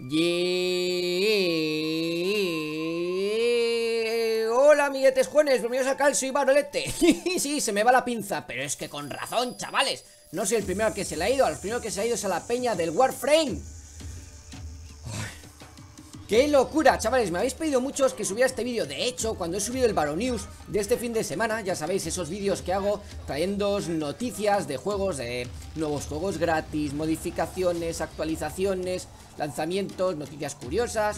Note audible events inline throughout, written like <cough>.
Y Hola amiguetes jóvenes, bienvenidos a Calcio y Barolete <laughs> Sí, se me va la pinza, pero es que con razón, chavales No soy el primero que se le ha ido, al primero que se ha ido es a la peña del Warframe ¡Qué locura, chavales! Me habéis pedido muchos que subiera este vídeo De hecho, cuando he subido el Baronews News de este fin de semana Ya sabéis, esos vídeos que hago trayendo noticias de juegos De nuevos juegos gratis, modificaciones, actualizaciones Lanzamientos, noticias curiosas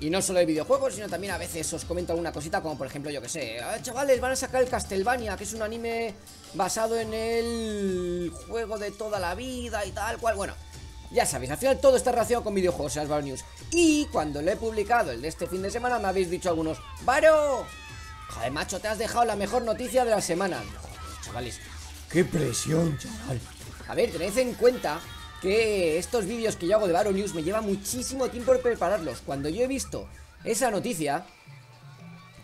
y no solo de videojuegos, sino también a veces os comento alguna cosita, como por ejemplo, yo que sé, ah, chavales, van a sacar el Castlevania, que es un anime basado en el juego de toda la vida y tal cual. Bueno, ya sabéis, al final todo está relacionado con videojuegos, Baro News. Y cuando lo he publicado el de este fin de semana, me habéis dicho algunos, ¡Varo! Joder, macho, te has dejado la mejor noticia de la semana. chavales, qué presión, chaval. A ver, tened en cuenta que estos vídeos que yo hago de Baro News me lleva muchísimo tiempo prepararlos. Cuando yo he visto esa noticia,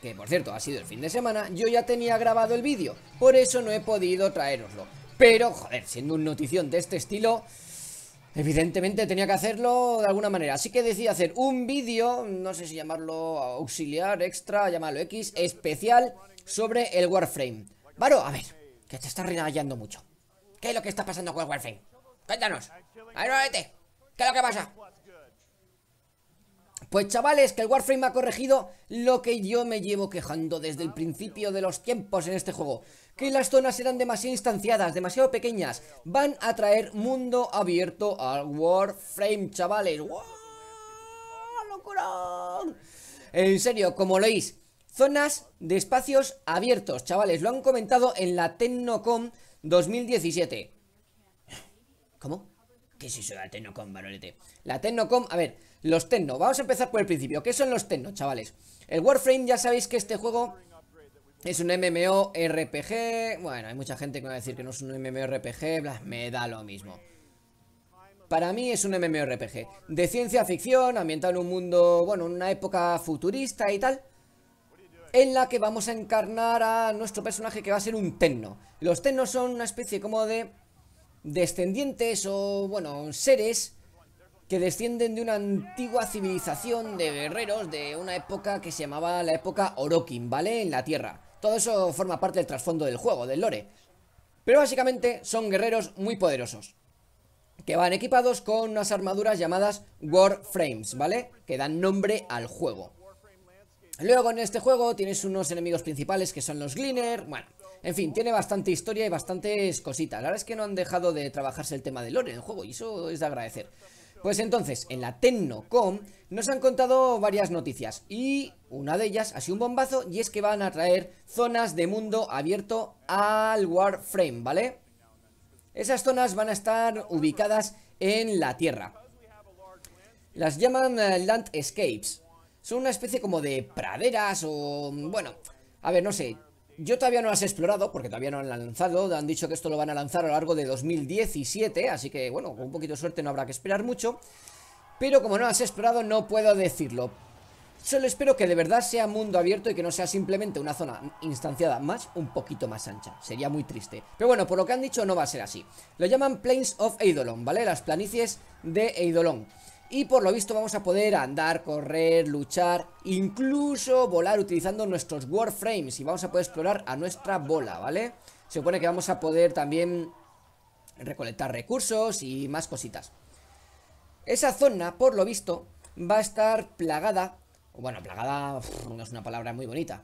que por cierto ha sido el fin de semana, yo ya tenía grabado el vídeo. Por eso no he podido traeroslo. Pero, joder, siendo un notición de este estilo, Evidentemente tenía que hacerlo de alguna manera, así que decidí hacer un vídeo, no sé si llamarlo auxiliar, extra, llamarlo X, especial sobre el Warframe. Varo, a ver, que te estás rinallando mucho. ¿Qué es lo que está pasando con el Warframe? Cuéntanos. A ver, vete. ¿Qué es lo que pasa? Pues chavales, que el Warframe ha corregido lo que yo me llevo quejando desde el principio de los tiempos en este juego. Que las zonas eran demasiado instanciadas, demasiado pequeñas. Van a traer mundo abierto al Warframe, chavales. ¡Wow! ¡Locura! En serio, como lo zonas de espacios abiertos, chavales. Lo han comentado en la Tecnocom 2017. ¿Cómo? ¿Qué es eso de la Tecnocom, Barolete? La Tecnocom, a ver, los Tecno, vamos a empezar por el principio. ¿Qué son los Tecno, chavales? El Warframe, ya sabéis que este juego es un MMORPG. Bueno, hay mucha gente que me va a decir que no es un MMORPG, bla, me da lo mismo. Para mí es un MMORPG de ciencia ficción, ambientado en un mundo, bueno, en una época futurista y tal en la que vamos a encarnar a nuestro personaje que va a ser un Tenno. Los Tenno son una especie como de descendientes o, bueno, seres que descienden de una antigua civilización de guerreros de una época que se llamaba la época Orokin, ¿vale? En la Tierra. Todo eso forma parte del trasfondo del juego, del lore. Pero básicamente son guerreros muy poderosos, que van equipados con unas armaduras llamadas Warframes, ¿vale? Que dan nombre al juego. Luego en este juego tienes unos enemigos principales que son los Gleaner, bueno, en fin, tiene bastante historia y bastantes cositas. La verdad es que no han dejado de trabajarse el tema de lore en el juego y eso es de agradecer. Pues entonces, en la Tecnocom nos han contado varias noticias y una de ellas ha sido un bombazo y es que van a traer zonas de mundo abierto al Warframe, ¿vale? Esas zonas van a estar ubicadas en la Tierra. Las llaman eh, Landscapes. Son una especie como de praderas o... bueno, a ver, no sé, yo todavía no las he explorado porque todavía no han lanzado, han dicho que esto lo van a lanzar a lo largo de 2017, así que bueno, con un poquito de suerte no habrá que esperar mucho, pero como no has he explorado no puedo decirlo. Solo espero que de verdad sea mundo abierto y que no sea simplemente una zona instanciada más, un poquito más ancha. Sería muy triste. Pero bueno, por lo que han dicho no va a ser así. Lo llaman Plains of Eidolon, ¿vale? Las planicies de Eidolon. Y por lo visto vamos a poder andar, correr, luchar, incluso volar utilizando nuestros warframes. Y vamos a poder explorar a nuestra bola, ¿vale? Se supone que vamos a poder también recolectar recursos y más cositas. Esa zona, por lo visto, va a estar plagada... Bueno, plagada no es una palabra muy bonita.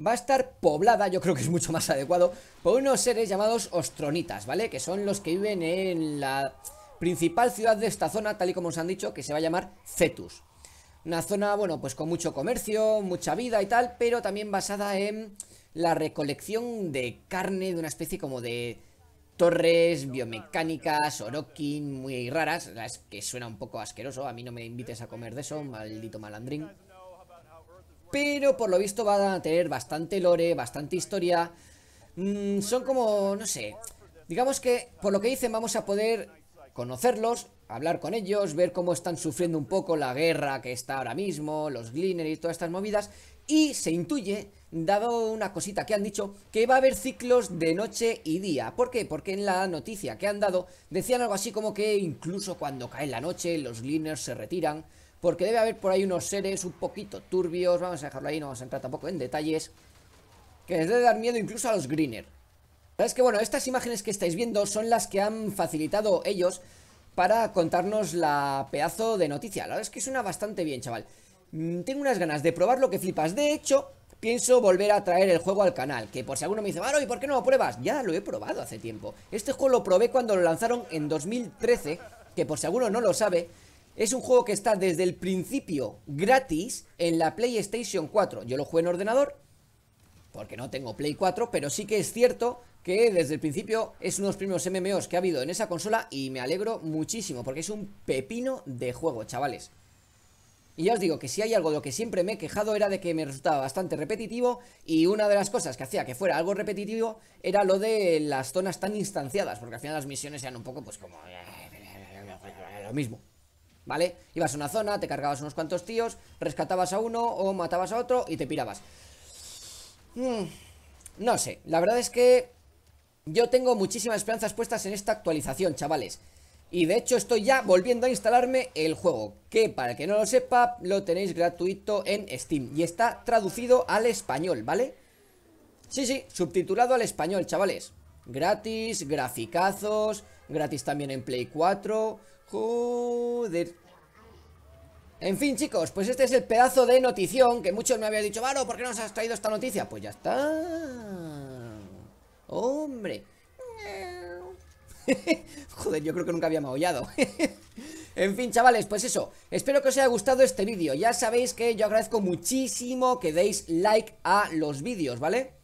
Va a estar poblada, yo creo que es mucho más <laughs> adecuado, por unos seres llamados ostronitas, ¿vale? Que son los que viven en la principal ciudad de esta zona, tal y como os han dicho, que se va a llamar Cetus. Una zona, bueno, pues con mucho comercio, mucha vida y tal, pero también basada en la recolección de carne de una especie como de torres biomecánicas, orokin, muy raras, las que suena un poco asqueroso, a mí no me invites a comer de eso, maldito malandrín. Pero por lo visto Van a tener bastante lore, bastante historia. Mm, son como, no sé, digamos que por lo que dicen vamos a poder conocerlos, hablar con ellos, ver cómo están sufriendo un poco la guerra que está ahora mismo, los Gleaner y todas estas movidas. Y se intuye, dado una cosita que han dicho, que va a haber ciclos de noche y día. ¿Por qué? Porque en la noticia que han dado decían algo así como que incluso cuando cae la noche los Gleaners se retiran. Porque debe haber por ahí unos seres un poquito turbios, vamos a dejarlo ahí, no vamos a entrar tampoco en detalles, que les debe dar miedo incluso a los Greener. Es que bueno, estas imágenes que estáis viendo son las que han facilitado ellos para contarnos la pedazo de noticia. La verdad es que suena bastante bien, chaval. Mm, tengo unas ganas de probar lo que flipas. De hecho, pienso volver a traer el juego al canal. Que por si alguno me dice, Maro, ¿y por qué no lo pruebas? Ya lo he probado hace tiempo. Este juego lo probé cuando lo lanzaron en 2013. Que por si alguno no lo sabe, es un juego que está desde el principio gratis en la PlayStation 4. Yo lo juego en ordenador porque no tengo Play 4, pero sí que es cierto que desde el principio es uno de los primeros MMOs que ha habido en esa consola y me alegro muchísimo porque es un pepino de juego, chavales. Y ya os digo que si hay algo de lo que siempre me he quejado era de que me resultaba bastante repetitivo y una de las cosas que hacía que fuera algo repetitivo era lo de las zonas tan instanciadas, porque al final las misiones eran un poco pues como lo mismo. ¿Vale? Ibas a una zona, te cargabas unos cuantos tíos, rescatabas a uno o matabas a otro y te pirabas. Mm. no sé, la verdad es que yo tengo muchísimas esperanzas puestas en esta actualización, chavales. Y de hecho estoy ya volviendo a instalarme el juego, que para que no lo sepa, lo tenéis gratuito en Steam. Y está traducido al español, ¿vale? Sí, sí, subtitulado al español, chavales. Gratis, graficazos, gratis también en Play 4. Joder, en fin, chicos, pues este es el pedazo de notición que muchos me habían dicho, Varo, ¿por qué nos has traído esta noticia? Pues ya está. Hombre. <laughs> Joder, yo creo que nunca había maullado. <laughs> en fin, chavales, pues eso. Espero que os haya gustado este vídeo. Ya sabéis que yo agradezco muchísimo que deis like a los vídeos, ¿vale?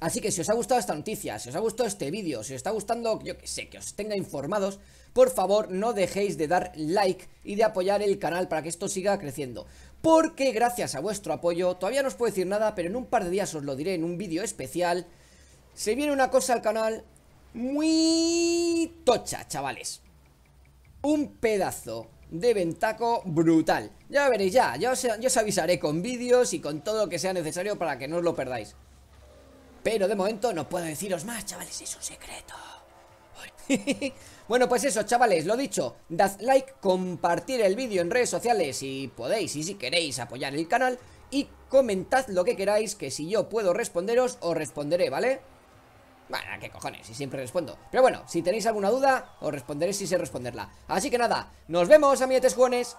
Así que si os ha gustado esta noticia, si os ha gustado este vídeo, si os está gustando, yo que sé, que os tenga informados, por favor no dejéis de dar like y de apoyar el canal para que esto siga creciendo. Porque gracias a vuestro apoyo, todavía no os puedo decir nada, pero en un par de días os lo diré en un vídeo especial. Se viene una cosa al canal muy tocha, chavales. Un pedazo de ventaco brutal. Ya veréis ya, ya os, yo os avisaré con vídeos y con todo lo que sea necesario para que no os lo perdáis. Pero de momento no puedo deciros más, chavales, es un secreto. <laughs> bueno, pues eso, chavales, lo dicho, dad like, compartir el vídeo en redes sociales si podéis y si queréis apoyar el canal y comentad lo que queráis, que si yo puedo responderos, os responderé, ¿vale? Bueno, qué cojones, y siempre respondo Pero bueno, si tenéis alguna duda, os responderé si sé responderla Así que nada, nos vemos, amiguetes